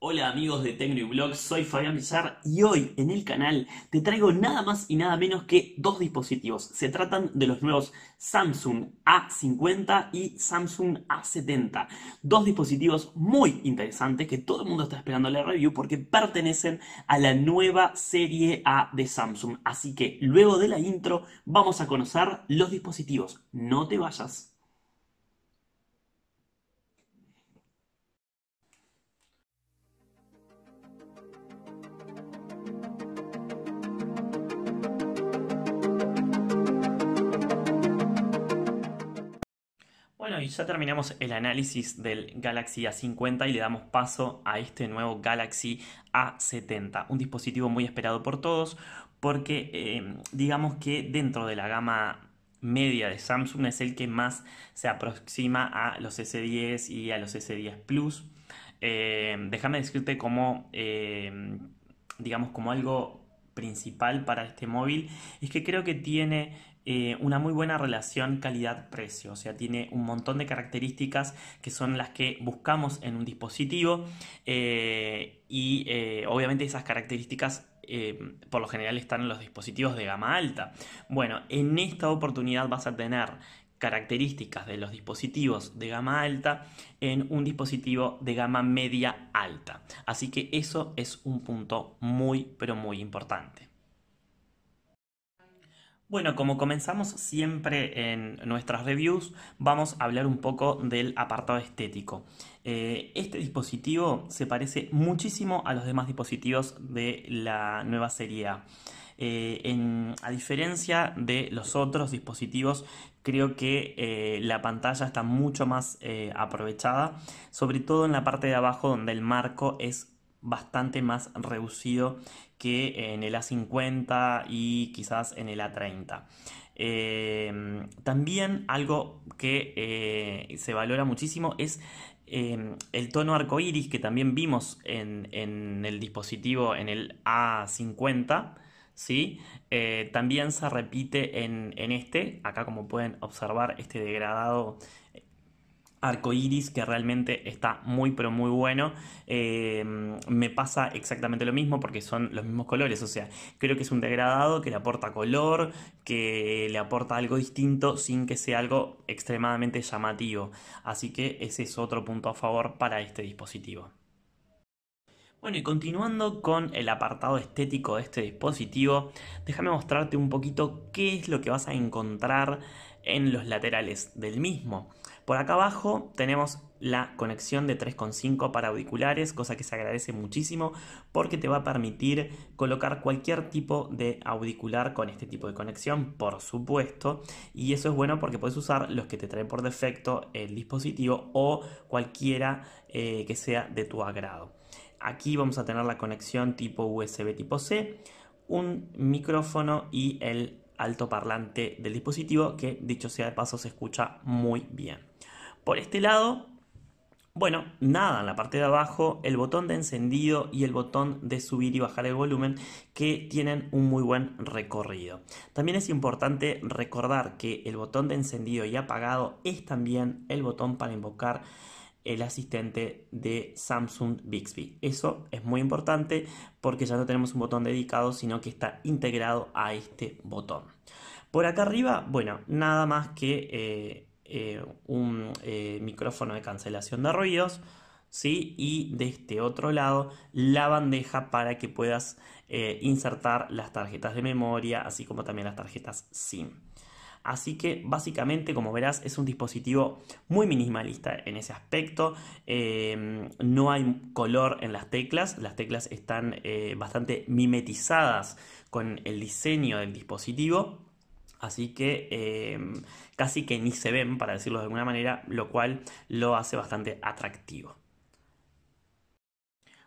Hola amigos de Tecno soy Fabián y hoy en el canal te traigo nada más y nada menos que dos dispositivos. Se tratan de los nuevos Samsung A50 y Samsung A70. Dos dispositivos muy interesantes que todo el mundo está esperando la review porque pertenecen a la nueva serie A de Samsung. Así que luego de la intro vamos a conocer los dispositivos. No te vayas. y ya terminamos el análisis del Galaxy A50 y le damos paso a este nuevo Galaxy A70, un dispositivo muy esperado por todos porque eh, digamos que dentro de la gama media de Samsung es el que más se aproxima a los S10 y a los S10 Plus. Eh, déjame decirte como, eh, digamos, como algo principal para este móvil es que creo que tiene eh, una muy buena relación calidad-precio, o sea, tiene un montón de características que son las que buscamos en un dispositivo eh, y eh, obviamente esas características por lo general están en los dispositivos de gama alta. Bueno, en esta oportunidad vas a tener características de los dispositivos de gama alta en un dispositivo de gama media alta. Así que eso es un punto muy, pero muy importante. Bueno, como comenzamos siempre en nuestras reviews, vamos a hablar un poco del apartado estético. Eh, este dispositivo se parece muchísimo a los demás dispositivos de la nueva serie A. Eh, a diferencia de los otros dispositivos, creo que eh, la pantalla está mucho más aprovechada, sobre todo en la parte de abajo donde el marco es bastante más reducido que en el A50 y quizás en el A30. Eh, también algo que eh, se valora muchísimo es eh, el tono arcoíris que también vimos en, el dispositivo en el A50. ¿sí? también se repite en, en este, acá como pueden observar este degradado arcoiris que realmente está muy pero muy bueno em, me pasa exactamente lo mismo porque son los mismos colores o sea creo que es un degradado que le aporta color que le aporta algo distinto sin que sea algo extremadamente llamativo así que ese es otro punto a favor para este dispositivo bueno, y continuando con el apartado estético de este dispositivo, déjame mostrarte un poquito qué es lo que vas a encontrar en los laterales del mismo. Por acá abajo tenemos la conexión de 3.5 para auriculares, cosa que se agradece muchísimo porque te va a permitir colocar cualquier tipo de auricular con este tipo de conexión, por supuesto, y eso es bueno porque puedes usar los que te trae por defecto el dispositivo o cualquiera eh, que sea de tu agrado. Aquí vamos a tener la conexión tipo USB tipo C, un micrófono y el parlante del dispositivo que dicho sea de paso se escucha muy bien. Por este lado, bueno, nada, en la parte de abajo el botón de encendido y el botón de subir y bajar el volumen que tienen un muy buen recorrido. También es importante recordar que el botón de encendido y apagado es también el botón para invocar el asistente de Samsung Bixby. Eso es muy importante porque ya no tenemos un botón dedicado, sino que está integrado a este botón. Por acá arriba, bueno, nada más que eh, eh, un eh, micrófono de cancelación de ruidos, ¿sí? Y de este otro lado, la bandeja para que puedas eh, insertar las tarjetas de memoria, así como también las tarjetas SIM. Así que básicamente, como verás, es un dispositivo muy minimalista en ese aspecto. Em, no hay color en las teclas, las teclas están bastante mimetizadas con el diseño del dispositivo. Así que em, casi que ni se ven, para decirlo de alguna manera, lo cual lo hace bastante atractivo.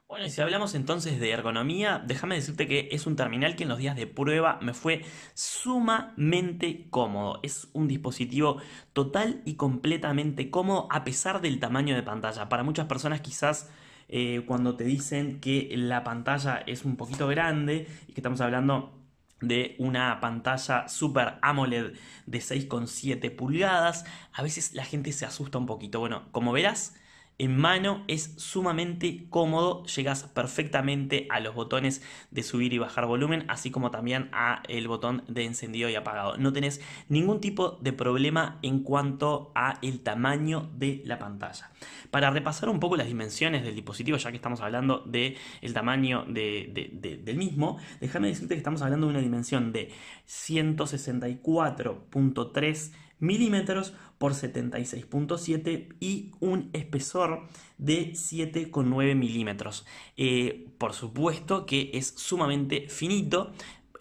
Bueno, y si hablamos entonces de ergonomía, déjame decirte que es un terminal que en los días de prueba me fue sumamente cómodo. Es un dispositivo total y completamente cómodo a pesar del tamaño de pantalla. Para muchas personas quizás eh, cuando te dicen que la pantalla es un poquito grande y que estamos hablando de una pantalla Super AMOLED de 6,7 pulgadas. A veces la gente se asusta un poquito. Bueno, como verás, en mano es sumamente cómodo, llegas perfectamente a los botones de subir y bajar volumen, así como también a el botón de encendido y apagado. No tenés ningún tipo de problema en cuanto a el tamaño de la pantalla. Para repasar un poco las dimensiones del dispositivo, ya que estamos hablando del el tamaño del mismo, déjame decirte que estamos hablando de una dimensión de 164.3 milímetros por 76.7 y un espesor de 7,9 milímetros. Eh, por supuesto que es sumamente finito,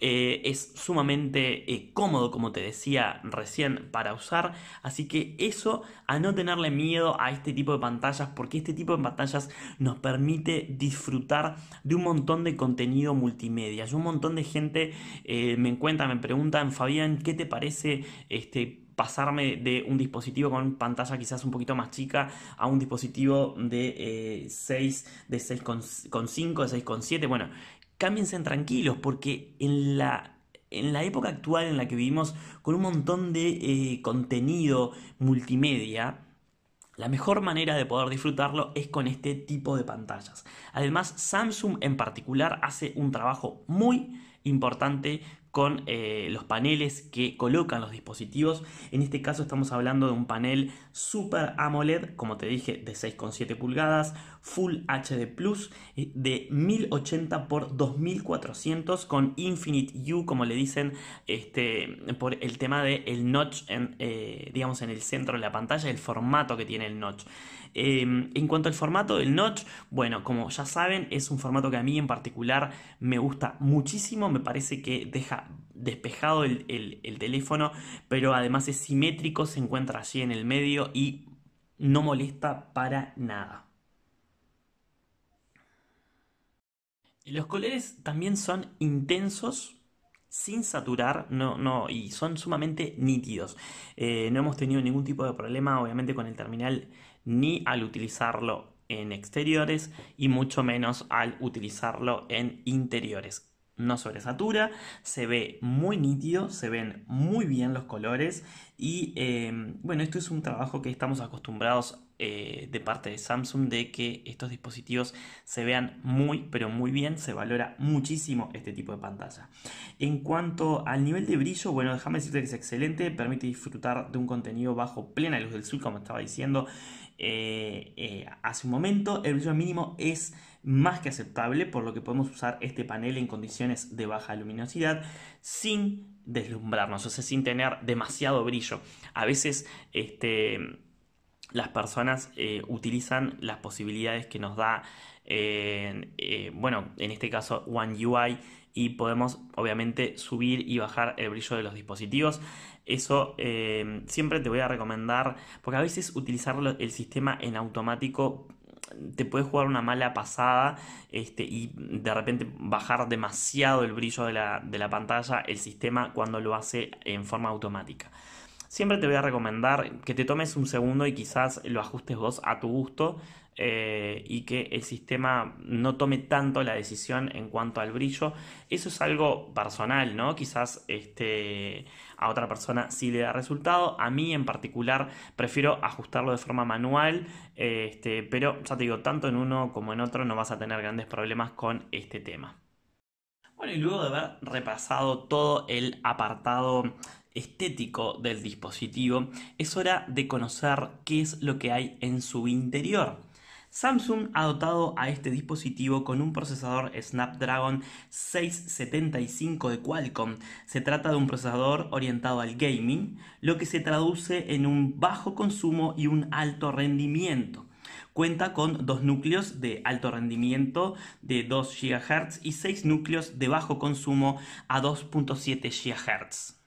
eh, es sumamente eh, cómodo, como te decía recién, para usar. Así que eso, a no tenerle miedo a este tipo de pantallas, porque este tipo de pantallas nos permite disfrutar de un montón de contenido multimedia. Y un montón de gente me encuentra, me preguntan, Fabián, ¿qué te parece este pasarme de un dispositivo con pantalla quizás un poquito más chica a un dispositivo de 6, eh, de 6,5, de 6,7. Bueno, cámbiense tranquilos porque en la en la época actual en la que vivimos, con un montón de eh, contenido multimedia, la mejor manera de poder disfrutarlo es con este tipo de pantallas. Además, Samsung en particular hace un trabajo muy importante con eh, los paneles que colocan los dispositivos. En este caso estamos hablando de un panel Super AMOLED, como te dije, de 6,7 pulgadas, Full HD Plus eh, de 1080 por 2400 con Infinite U, como le dicen, este, por el tema del el notch, eh, digamos, en el centro de la pantalla, el formato que tiene el notch. Em, en cuanto al formato del notch, bueno, como ya saben, es un formato que a mí en particular me gusta muchísimo, me parece que deja despejado el teléfono, pero además es simétrico, se encuentra allí en el medio y no molesta para nada. Los colores también son intensos sin saturar no, no, y son sumamente nítidos. Eh, no hemos tenido ningún tipo de problema obviamente con el terminal ni al utilizarlo en exteriores y mucho menos al utilizarlo en interiores no sobresatura, se ve muy nítido, se ven muy bien los colores y em, bueno, esto es un trabajo que estamos acostumbrados eh, de parte de Samsung de que estos dispositivos se vean muy pero muy bien, se valora muchísimo este tipo de pantalla. En cuanto al nivel de brillo, bueno, déjame decirte que es excelente, permite disfrutar de un contenido bajo plena luz del sur como estaba diciendo eh, eh, hace un momento, el brillo mínimo es más que aceptable, por lo que podemos usar este panel en condiciones de baja luminosidad sin deslumbrarnos, o sea, sin tener demasiado brillo. A veces este, las personas eh, utilizan las posibilidades que nos da, eh, bueno, en este caso One UI y podemos obviamente subir y bajar el brillo de los dispositivos. Eso eh, siempre te voy a recomendar, porque a veces utilizar el sistema en automático te puede jugar una mala pasada este, y de repente bajar demasiado el brillo de la pantalla el sistema cuando lo hace en forma automática siempre te voy a recomendar que te tomes un segundo y quizás lo ajustes vos a tu gusto eh, y que el sistema no tome tanto la decisión en cuanto al brillo. Eso es algo personal, ¿no? Quizás este, a otra persona sí le da resultado. A mí en particular prefiero ajustarlo de forma manual, este, pero ya te digo, tanto en uno como en otro no vas a tener grandes problemas con este tema. Bueno, y luego de haber repasado todo el apartado estético del dispositivo, es hora de conocer qué es lo que hay en su interior. Samsung ha dotado a este dispositivo con un procesador Snapdragon 675 de Qualcomm. Se trata de un procesador orientado al gaming, lo que se traduce en un bajo consumo y un alto rendimiento. Cuenta con dos núcleos de alto rendimiento de 2 GHz y seis núcleos de bajo consumo a 2.7 GHz.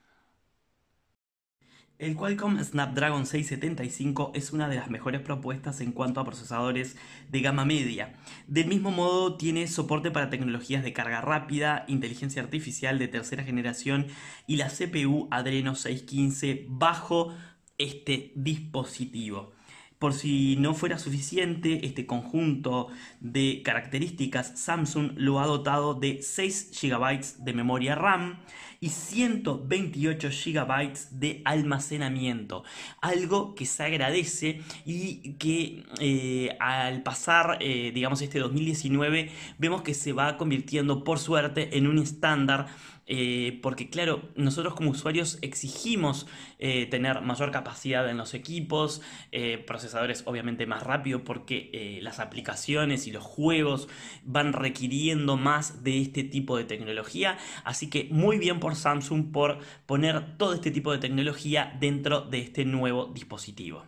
El Qualcomm Snapdragon 675 es una de las mejores propuestas en cuanto a procesadores de gama media. Del mismo modo, tiene soporte para tecnologías de carga rápida, inteligencia artificial de tercera generación y la CPU Adreno 615 bajo este dispositivo. Por si no fuera suficiente, este conjunto de características Samsung lo ha dotado de 6 GB de memoria RAM y 128 GB de almacenamiento, algo que se agradece y que eh, al pasar, eh, digamos, este 2019, vemos que se va convirtiendo, por suerte, en un estándar eh, porque claro, nosotros como usuarios exigimos eh, tener mayor capacidad en los equipos, eh, procesadores obviamente más rápido porque las aplicaciones y los juegos van requiriendo más de este tipo de tecnología, así que muy bien por Samsung por poner todo este tipo de tecnología dentro de este nuevo dispositivo.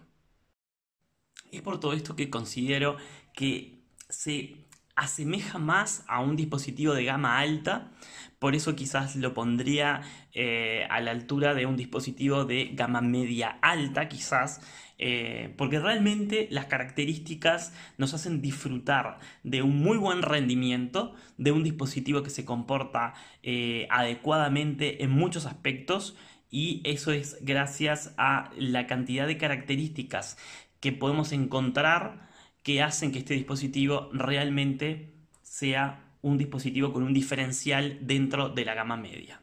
Es por todo esto que considero que se asemeja más a un dispositivo de gama alta, por eso quizás lo pondría eh, a la altura de un dispositivo de gama media alta, quizás, eh, porque realmente las características nos hacen disfrutar de un muy buen rendimiento, de un dispositivo que se comporta eh, adecuadamente en muchos aspectos. Y eso es gracias a la cantidad de características que podemos encontrar que hacen que este dispositivo realmente sea un dispositivo con un diferencial dentro de la gama media.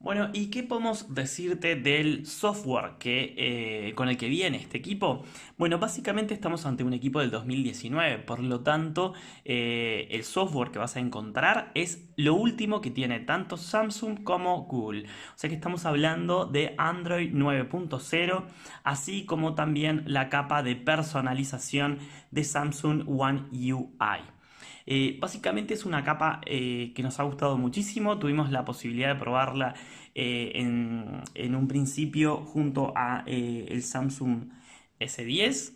Bueno, ¿y qué podemos decirte del software que, eh, con el que viene este equipo? Bueno, básicamente estamos ante un equipo del 2019, por lo tanto eh, el software que vas a encontrar es lo último que tiene tanto Samsung como Google. O sea que estamos hablando de Android 9.0, así como también la capa de personalización de Samsung One UI. Eh, básicamente es una capa eh, que nos ha gustado muchísimo, tuvimos la posibilidad de probarla eh, en, un principio junto a el Samsung S10.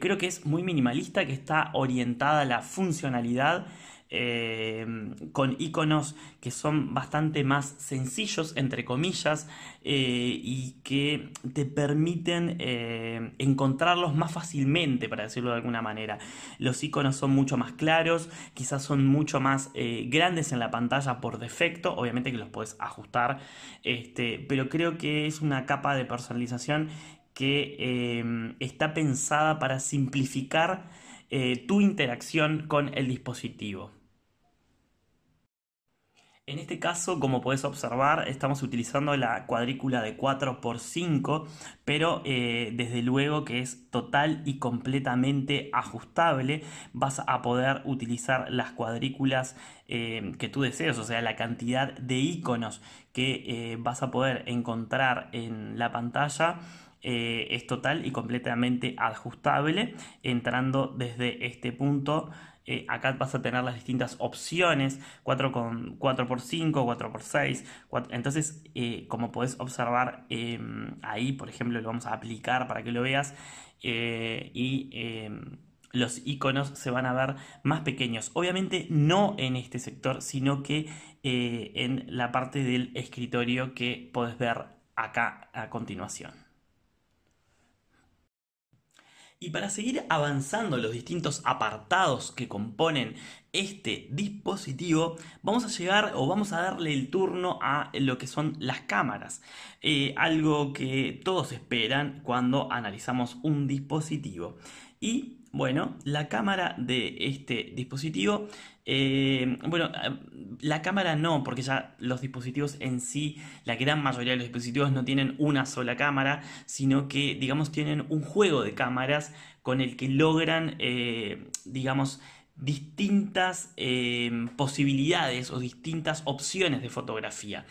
creo que es muy minimalista, que está orientada a la funcionalidad Em, con iconos que son bastante más sencillos, entre comillas, eh, y que te permiten em, encontrarlos más fácilmente, para decirlo de alguna manera. Los iconos son mucho más claros, quizás son mucho más eh, grandes en la pantalla por defecto, obviamente que los puedes ajustar, este, pero creo que es una capa de personalización que em, está pensada para simplificar eh, tu interacción con el dispositivo. En este caso, como puedes observar, estamos utilizando la cuadrícula de 4x5, pero eh, desde luego que es total y completamente ajustable. Vas a poder utilizar las cuadrículas eh, que tú desees, o sea, la cantidad de iconos que eh, vas a poder encontrar en la pantalla. es total y completamente ajustable entrando desde este punto eh, acá vas a tener las distintas opciones, 4 4x5, 4x6, entonces eh, como podés observar em, ahí, por ejemplo, lo vamos a aplicar para que lo veas eh, y em, los iconos se van a ver más pequeños. Obviamente no en este sector, sino que en la parte del escritorio que podés ver acá a continuación. Y para seguir avanzando los distintos apartados que componen este dispositivo, vamos a llegar o vamos a darle el turno a lo que son las cámaras. Eh, algo que todos esperan cuando analizamos un dispositivo. Y bueno, la cámara de este dispositivo, eh, bueno, eh, la cámara no, porque ya los dispositivos en sí, la gran mayoría de los dispositivos no tienen una sola cámara, sino que, digamos, tienen un juego de cámaras con el que logran, eh, digamos, distintas posibilidades o distintas opciones de fotografía.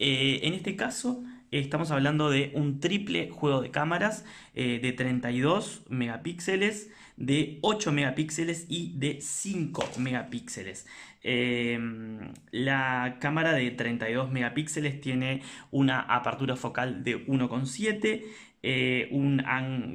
en este caso, estamos hablando de un triple juego de cámaras de 32 megapíxeles de 8 megapíxeles y de 5 megapíxeles. Em, la cámara de 32 megapíxeles tiene una apertura focal de 1,7. Eh, un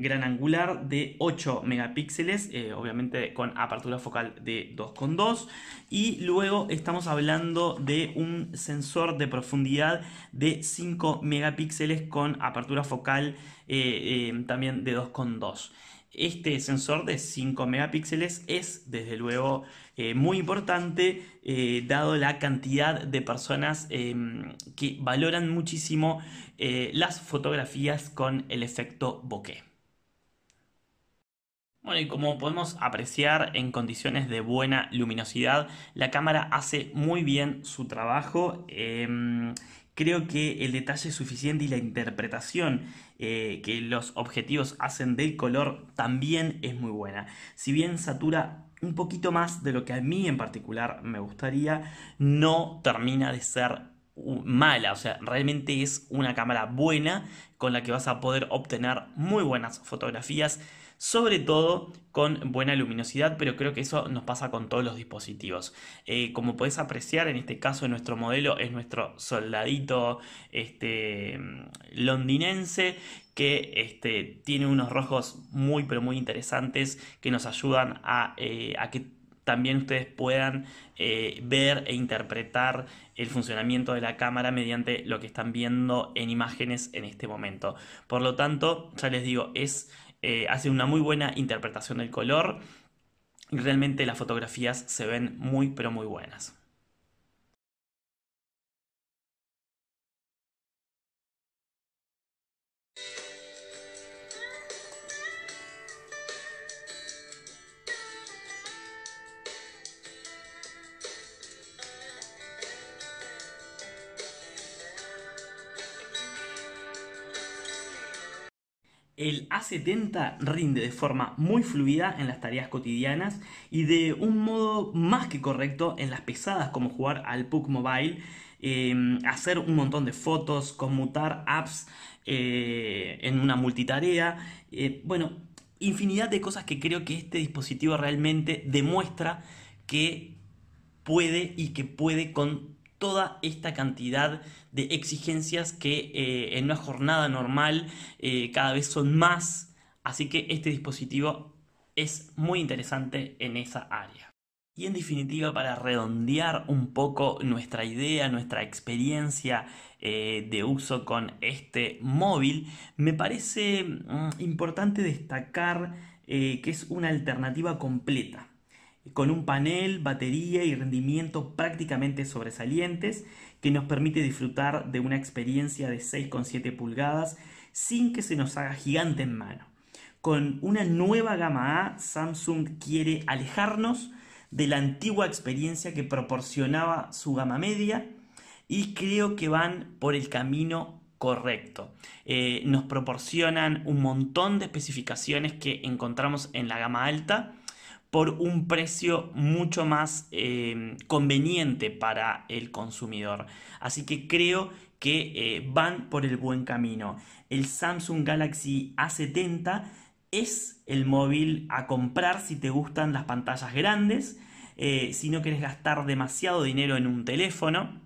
gran angular de 8 megapíxeles, eh, obviamente con apertura focal de 2,2. Y luego estamos hablando de un sensor de profundidad de 5 megapíxeles con apertura focal eh, también de 2,2. Este sensor de 5 megapíxeles es desde luego eh, muy importante eh, dado la cantidad de personas eh, que valoran muchísimo las fotografías con el efecto bokeh. Bueno, y como podemos apreciar en condiciones de buena luminosidad, la cámara hace muy bien su trabajo em, creo que el detalle suficiente y la interpretación eh, que los objetivos hacen del color también es muy buena. Si bien satura un poquito más de lo que a mí en particular me gustaría, no termina de ser mala, o sea, realmente es una cámara buena con la que vas a poder obtener muy buenas fotografías sobre todo con buena luminosidad, pero creo que eso nos pasa con todos los dispositivos. Eh, como podés apreciar, en este caso nuestro modelo es nuestro soldadito este, londinense que este, tiene unos rojos muy pero muy interesantes que nos ayudan a, eh, que también ustedes puedan eh, ver e interpretar el funcionamiento de la cámara mediante lo que están viendo en imágenes en este momento. Por lo tanto, ya les digo, es eh, hace una muy buena interpretación del color y realmente las fotografías se ven muy pero muy buenas. El A70 rinde de forma muy fluida en las tareas cotidianas y de un modo más que correcto en las pesadas como jugar al PUC Mobile, eh, hacer un montón de fotos, conmutar apps eh, en una multitarea, eh, bueno, infinidad de cosas que creo que este dispositivo realmente demuestra que puede y que puede con toda esta cantidad de exigencias que eh, en una jornada normal eh, cada vez son más. Así que este dispositivo es muy interesante en esa área. Y en definitiva, para redondear un poco nuestra idea, nuestra experiencia eh, de uso con este móvil, me parece mm, importante destacar que es una alternativa completa con un panel, batería y rendimiento prácticamente sobresalientes que nos permite disfrutar de una experiencia de 6,7 pulgadas sin que se nos haga gigante en mano. Con una nueva gama A, Samsung quiere alejarnos de la antigua experiencia que proporcionaba su gama media y creo que van por el camino correcto. Eh, nos proporcionan un montón de especificaciones que encontramos en la gama alta por un precio mucho más em, conveniente para el consumidor. Así que creo que eh, van por el buen camino. El Samsung Galaxy A70 es el móvil a comprar si te gustan las pantallas grandes, eh, si no quieres gastar demasiado dinero en un teléfono.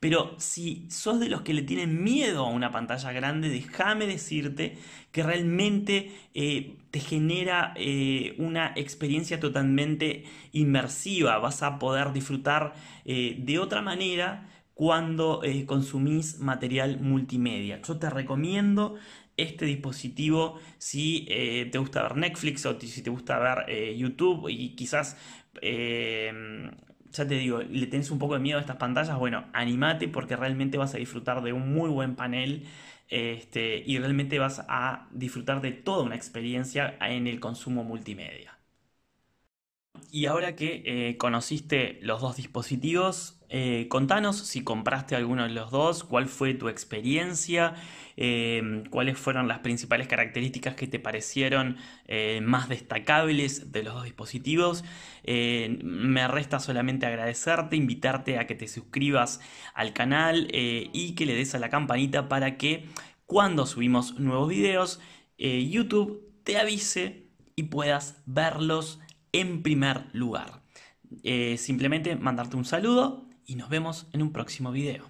Pero si sos de los que le tienen miedo a una pantalla grande, déjame decirte que realmente eh, te genera eh, una experiencia totalmente inmersiva. Vas a poder disfrutar eh, de otra manera cuando consumís material multimedia. Yo te recomiendo este dispositivo si te gusta ver Netflix o si te gusta ver YouTube y quizás ya te digo, le tenés un poco de miedo a estas pantallas, bueno, animate porque realmente vas a disfrutar de un muy buen panel este, y realmente vas a disfrutar de toda una experiencia en el consumo multimedia y ahora que eh, conociste los dos dispositivos, eh, contanos si compraste alguno de los dos, cuál fue tu experiencia, em, cuáles fueron las principales características que te parecieron eh, más destacables de los dos dispositivos. me resta solamente agradecerte, invitarte a que te suscribas al canal y que le des a la campanita para que cuando subimos nuevos videos, YouTube te avise y puedas verlos en primer lugar. Eh, simplemente mandarte un saludo y nos vemos en un próximo video.